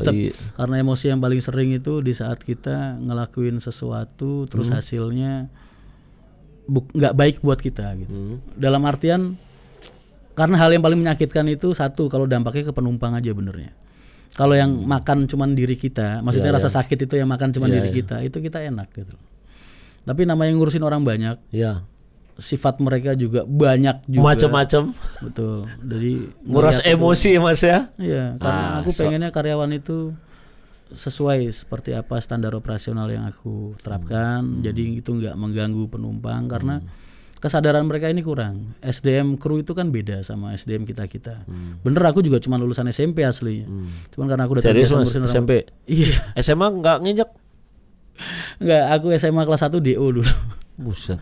tetap iya. karena emosi yang paling sering itu di saat kita ngelakuin sesuatu terus hmm. hasilnya nggak baik buat kita gitu hmm. dalam artian karena hal yang paling menyakitkan itu satu kalau dampaknya ke penumpang aja benernya kalau yang makan cuman diri kita, maksudnya yeah, rasa yeah. sakit itu yang makan cuman yeah, diri yeah. kita, itu kita enak gitu. Tapi namanya ngurusin orang banyak. Yeah. Sifat mereka juga banyak juga. Macam-macam. Betul. Jadi nguras emosi ya Mas ya. Iya, karena ah, aku pengennya karyawan itu sesuai seperti apa standar operasional yang aku terapkan. Hmm. Jadi itu nggak mengganggu penumpang karena hmm kesadaran mereka ini kurang. SDM kru itu kan beda sama SDM kita kita. Hmm. Bener aku juga cuma lulusan SMP aslinya. Hmm. Cuman karena aku udah Serius mas, SMP. Iya. SMA nggak nginjek? *laughs* Nggak, aku SMA kelas 1 DO dulu. Buset.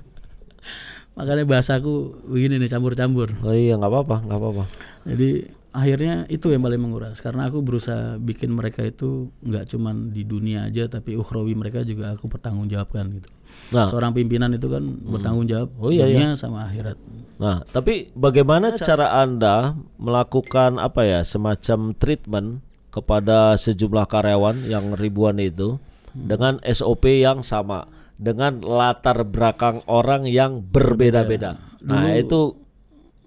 Makanya bahasaku begini nih campur-campur. Oh iya nggak apa-apa, nggak apa-apa. Jadi akhirnya itu yang paling menguras karena aku berusaha bikin mereka itu nggak cuman di dunia aja tapi ukhrawi mereka juga aku pertanggungjawabkan gitu. Nah, seorang pimpinan itu kan hmm. bertanggung jawab oh, iya, dunia iya. sama akhirat. Nah, tapi bagaimana cara, nah, cara Anda melakukan apa ya semacam treatment kepada sejumlah karyawan yang ribuan itu hmm. dengan SOP yang sama dengan latar belakang orang yang berbeda-beda. Nah, itu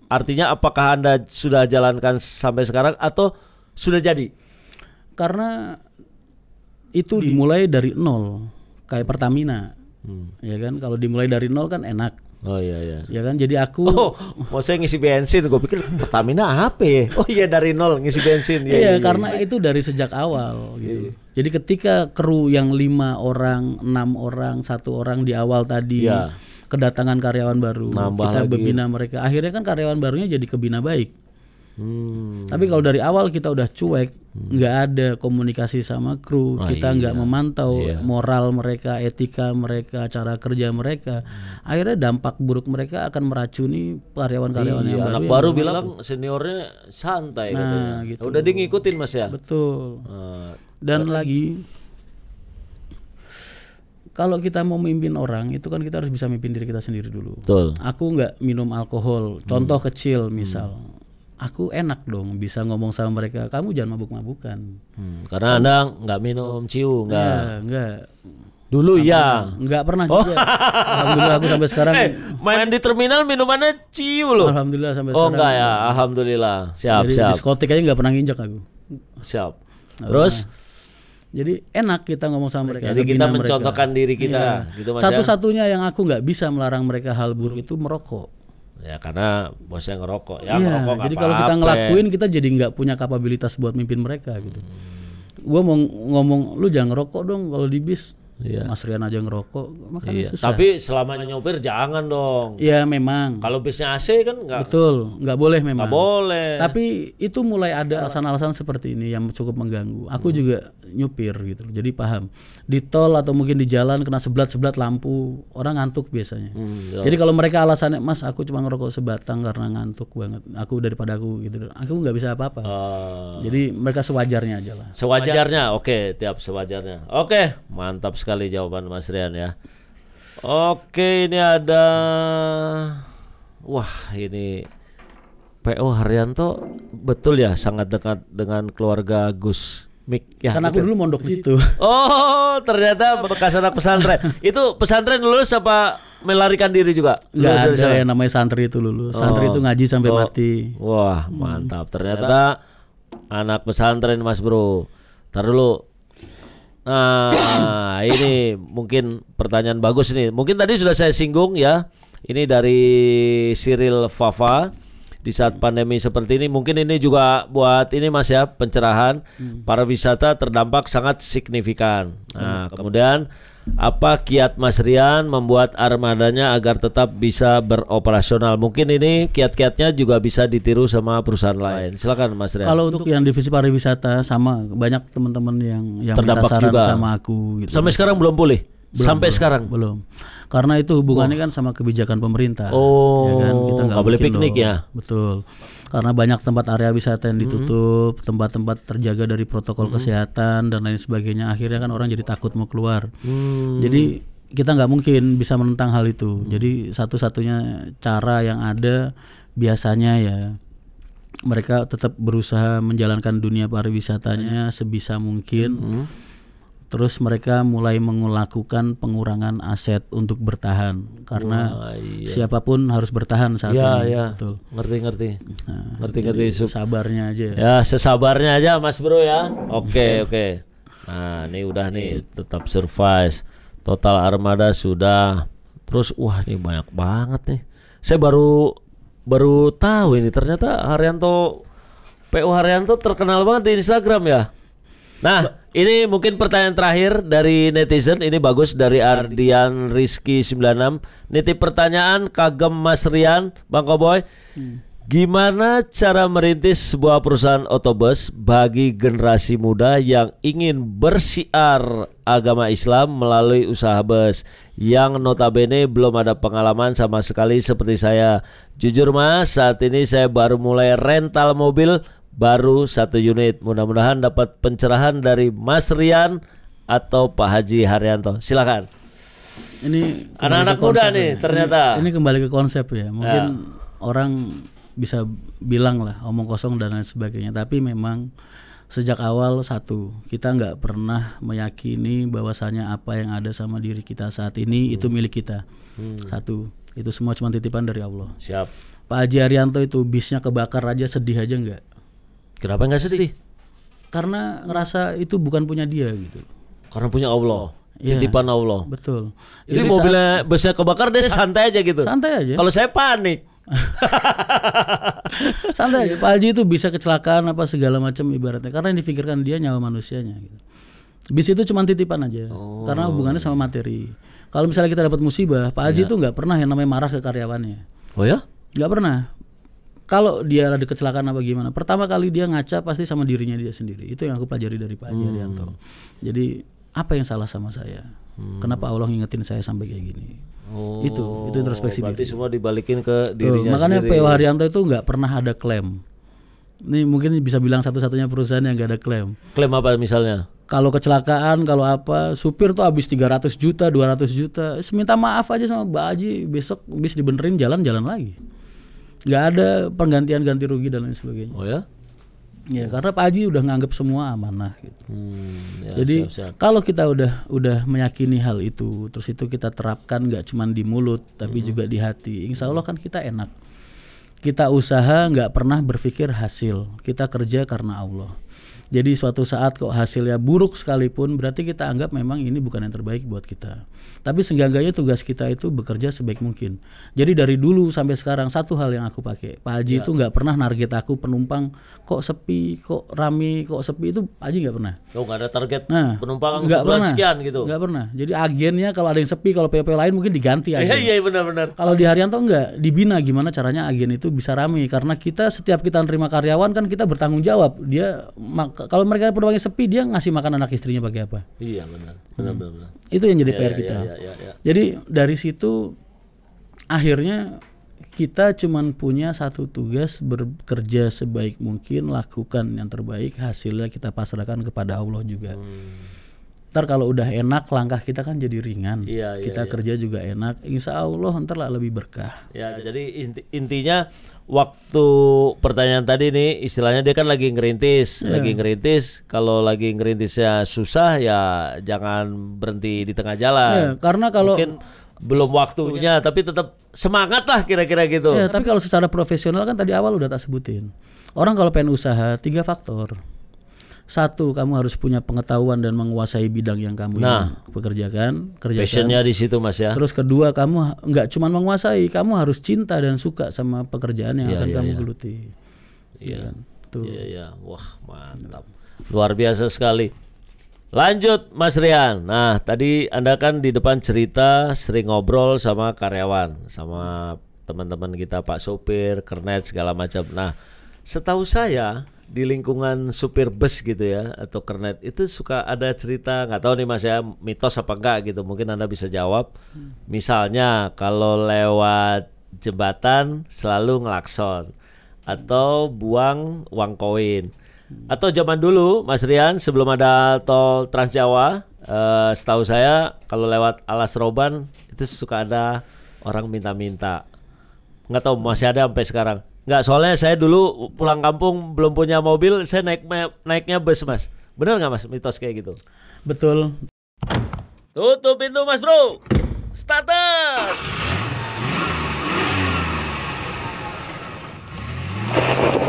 Artinya apakah Anda sudah jalankan sampai sekarang atau sudah jadi? Karena itu Di. dimulai dari nol kayak Pertamina. Hmm. Ya kan kalau dimulai dari nol kan enak. Oh iya iya. Ya kan jadi aku Oh, mau oh, saya ngisi bensin, gue pikir Pertamina HP. Ya? Oh iya dari nol ngisi bensin. Ya, iya, iya karena iya. itu dari sejak awal iya, gitu. Iya. Jadi ketika kru yang lima orang, enam orang, satu orang di awal tadi. Iya kedatangan karyawan baru, Nambah kita lagi. bebina mereka. Akhirnya kan karyawan barunya jadi kebina baik. Hmm. Tapi kalau dari awal kita udah cuek, hmm. nggak hmm. ada komunikasi sama kru, oh, kita nggak iya. memantau iya. moral mereka, etika mereka, cara kerja mereka, hmm. akhirnya dampak buruk mereka akan meracuni karyawan-karyawan iya, yang baru. Anak yang baru bilang masuk. seniornya santai, nah, gitu. gitu. Udah dia mas ya. Betul. Uh, Dan lagi kalau kita mau memimpin orang itu kan kita harus bisa memimpin diri kita sendiri dulu. Betul. Aku nggak minum alkohol. Contoh hmm. kecil hmm. misal. Hmm. Aku enak dong bisa ngomong sama mereka. Kamu jangan mabuk-mabukan. Hmm, karena anda nggak minum ciu nggak. Ya, nggak. Dulu Apa, ya. nggak pernah oh. juga. Oh. Alhamdulillah aku sampai sekarang hey, *laughs* eh, main di terminal minumannya ciu loh. Alhamdulillah sampai oh, sekarang. Oh enggak ya, alhamdulillah. Siap, siap. Diskotik aja nggak pernah nginjak aku. Siap. Terus jadi enak kita ngomong sama mereka. Jadi kita mencontohkan mereka. diri kita. Iya. Gitu, ya? Satu-satunya yang aku nggak bisa melarang mereka hal buruk itu merokok. Ya karena bosnya ngerokok. Ya, iya. merokok jadi kalau kita ngelakuin kita jadi nggak punya kapabilitas buat mimpin mereka gitu. Hmm. Gue mau ngomong lu jangan ngerokok dong kalau di bis Iya. Mas Rian aja ngerokok, makanya iya. susah. Tapi selama nyopir jangan dong. Iya memang. Kalau bisnya AC kan nggak. Betul, nggak boleh memang. Nggak boleh. Tapi itu mulai ada alasan-alasan seperti ini yang cukup mengganggu. Aku hmm. juga nyupir gitu, jadi paham. Di tol atau mungkin di jalan kena sebelat-sebelat lampu, orang ngantuk biasanya. Hmm, jadi kalau mereka alasannya, Mas, aku cuma ngerokok sebatang karena ngantuk banget. Aku daripada aku gitu, aku nggak bisa apa-apa. Uh. Jadi mereka sewajarnya aja lah. Sewajarnya, oke, okay, tiap sewajarnya. Oke, okay, mantap sekali sekali jawaban Mas Rian ya. Oke, ini ada wah ini PO Haryanto betul ya sangat dekat dengan keluarga Gus Mik ya. Karena aku gitu. dulu mondok di situ. *laughs* Oh, ternyata bekas anak pesantren. itu pesantren lulus apa melarikan diri juga? Enggak ada yang namanya santri itu lulus. Oh. Santri itu oh, ngaji sampai oh. mati. Wah, mantap. Ternyata anak pesantren Mas Bro. Tar dulu Nah, ini mungkin pertanyaan bagus nih. Mungkin tadi sudah saya singgung ya. Ini dari Cyril Fafa. Di saat pandemi seperti ini, mungkin ini juga buat ini Mas ya pencerahan. Hmm. Para wisata terdampak sangat signifikan. Nah, kemudian apa kiat Mas Rian membuat armadanya agar tetap bisa beroperasional? Mungkin ini kiat-kiatnya juga bisa ditiru sama perusahaan lain. Silakan Mas Rian. Kalau untuk yang divisi pariwisata sama banyak teman-teman yang yang terdampak juga sama aku gitu. Sampai sekarang belum pulih. Belum, Sampai belum. sekarang belum. Karena itu hubungannya oh. kan sama kebijakan pemerintah. Ya oh. Ya kan? Kita nggak boleh piknik loh. ya. Betul. Karena banyak tempat area wisata yang hmm. ditutup, mm tempat-tempat terjaga dari protokol hmm kesehatan dan lain sebagainya. Akhirnya kan orang jadi takut mau keluar. Mm. Jadi kita nggak mungkin bisa menentang hal itu. Mm. Jadi satu-satunya cara yang ada biasanya ya mereka tetap berusaha menjalankan dunia pariwisatanya sebisa mungkin. Mm Terus mereka mulai melakukan pengurangan aset untuk bertahan karena Wah, iya. siapapun harus bertahan saat ya, ini. Ya. Betul. Ngerti ngerti. Nah, ngerti ngerti. Sabarnya aja. Ya sesabarnya aja Mas Bro ya. Oke okay, iya. oke. Okay. Nah ini udah nih tetap survive. Total armada sudah. Terus wah ini banyak banget nih. Saya baru baru tahu ini ternyata Haryanto PU Haryanto terkenal banget di Instagram ya. Nah, ini mungkin pertanyaan terakhir dari netizen. Ini bagus dari Ardian Rizky 96. Nitip pertanyaan kagem Mas Rian, Bang Koboy. Gimana cara merintis sebuah perusahaan otobus bagi generasi muda yang ingin bersiar agama Islam melalui usaha bus yang notabene belum ada pengalaman sama sekali seperti saya. Jujur Mas, saat ini saya baru mulai rental mobil baru satu unit. Mudah-mudahan dapat pencerahan dari Mas Rian atau Pak Haji Haryanto. Silakan. Ini anak-anak muda ya. nih ya. ternyata. Ini, ini kembali ke konsep ya. Mungkin ya. orang bisa bilang lah omong kosong dan lain sebagainya. Tapi memang sejak awal satu kita nggak pernah meyakini bahwasanya apa yang ada sama diri kita saat ini hmm. itu milik kita hmm. satu itu semua cuma titipan dari Allah siap Pak Haji Arianto itu bisnya kebakar aja sedih aja nggak Kenapa enggak sedih? Karena ngerasa itu bukan punya dia gitu. Karena punya Allah. Yeah. Titipan Allah. Betul. Jadi, Jadi mobilnya besar kebakar dia santai aja gitu. Santai aja. Kalau saya panik. *laughs* santai aja. Pak Haji itu bisa kecelakaan apa segala macam ibaratnya karena yang pikirkan dia nyawa manusianya gitu. Bis itu cuma titipan aja oh. karena hubungannya sama materi. Kalau misalnya kita dapat musibah, Pak Haji iya. itu ya. nggak pernah yang namanya marah ke karyawannya. Oh ya? Nggak pernah kalau dia ada kecelakaan apa gimana pertama kali dia ngaca pasti sama dirinya dia sendiri itu yang aku pelajari dari Pak Haji hmm. jadi apa yang salah sama saya hmm. kenapa Allah ngingetin saya sampai kayak gini oh, itu itu introspeksi berarti diri. semua dibalikin ke dirinya Tuh, makanya sendiri. PO Haryanto itu nggak pernah ada klaim ini mungkin bisa bilang satu-satunya perusahaan yang gak ada klaim. Klaim apa misalnya? Kalau kecelakaan, kalau apa, supir tuh habis 300 juta, 200 juta. Minta maaf aja sama Mbak Haji, besok bis dibenerin jalan-jalan lagi nggak ada penggantian ganti rugi dan lain sebagainya oh ya Ya, karena Pak Haji udah nganggap semua amanah gitu. Hmm, ya, Jadi kalau kita udah udah meyakini hal itu, terus itu kita terapkan nggak cuma di mulut tapi hmm. juga di hati. Insya Allah kan kita enak. Kita usaha nggak pernah berpikir hasil. Kita kerja karena Allah. Jadi suatu saat kok hasilnya buruk sekalipun berarti kita anggap memang ini bukan yang terbaik buat kita. Tapi seenggaknya tugas kita itu bekerja sebaik mungkin. Jadi dari dulu sampai sekarang satu hal yang aku pakai. Pak Haji ya. itu nggak pernah target aku penumpang kok sepi, kok rame, kok sepi itu Pak Haji nggak pernah. Oh nggak ada target nah, penumpang nggak sebulan pernah. sekian gitu. Nggak pernah. Jadi agennya kalau ada yang sepi kalau PP lain mungkin diganti aja. Iya iya benar-benar. Kalau di harian tuh nggak dibina gimana caranya agen itu bisa rame karena kita setiap kita terima karyawan kan kita bertanggung jawab dia mak kalau mereka peruangnya sepi dia ngasih makan anak istrinya pakai apa? Iya benar, benar hmm. benar. benar. Itu yang jadi ya, PR ya, kita. Ya, ya, ya. Jadi dari situ akhirnya kita cuma punya satu tugas bekerja sebaik mungkin, lakukan yang terbaik, hasilnya kita pasrahkan kepada Allah juga. Hmm. Ntar kalau udah enak langkah kita kan jadi ringan. Iya, iya kita ya, kerja ya. juga enak. Insya Allah ntar lah lebih berkah. Ya jadi inti, intinya waktu pertanyaan tadi nih istilahnya dia kan lagi ngerintis, yeah. lagi ngerintis. Kalau lagi ngerintisnya susah ya jangan berhenti di tengah jalan. Yeah, karena kalau Mungkin belum waktunya punya. tapi tetap semangat lah kira-kira gitu. Yeah, tapi kalau secara profesional kan tadi awal udah tak sebutin. Orang kalau pengen usaha tiga faktor satu kamu harus punya pengetahuan dan menguasai bidang yang kamu nah, ingin pekerjakan kerjakan passionnya di situ mas ya terus kedua kamu nggak cuma menguasai kamu harus cinta dan suka sama pekerjaan yang ya, akan ya, kamu ya. geluti iya ya, tuh iya ya. wah mantap luar biasa sekali lanjut mas Rian nah tadi anda kan di depan cerita sering ngobrol sama karyawan sama teman-teman kita pak sopir kernet segala macam nah setahu saya di lingkungan supir bus gitu ya atau kernet itu suka ada cerita nggak tahu nih mas ya mitos apa enggak gitu mungkin anda bisa jawab hmm. misalnya kalau lewat jembatan selalu ngelakson atau buang uang koin hmm. atau zaman dulu Mas Rian sebelum ada tol Trans Jawa eh, setahu saya kalau lewat Alas Roban itu suka ada orang minta-minta nggak tahu masih ada sampai sekarang Nggak soalnya saya dulu pulang kampung belum punya mobil, saya naik naiknya bus mas. Bener nggak mas mitos kayak gitu? Betul. Tutup pintu mas bro. Starter. you